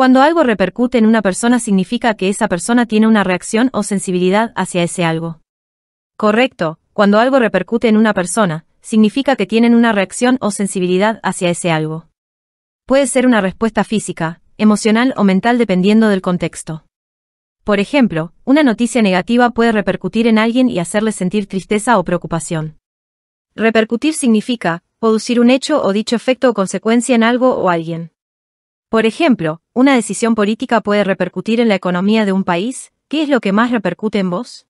Cuando algo repercute en una persona significa que esa persona tiene una reacción o sensibilidad hacia ese algo. Correcto, cuando algo repercute en una persona, significa que tienen una reacción o sensibilidad hacia ese algo. Puede ser una respuesta física, emocional o mental dependiendo del contexto. Por ejemplo, una noticia negativa puede repercutir en alguien y hacerle sentir tristeza o preocupación. Repercutir significa producir un hecho o dicho efecto o consecuencia en algo o alguien. Por ejemplo, una decisión política puede repercutir en la economía de un país, ¿qué es lo que más repercute en vos?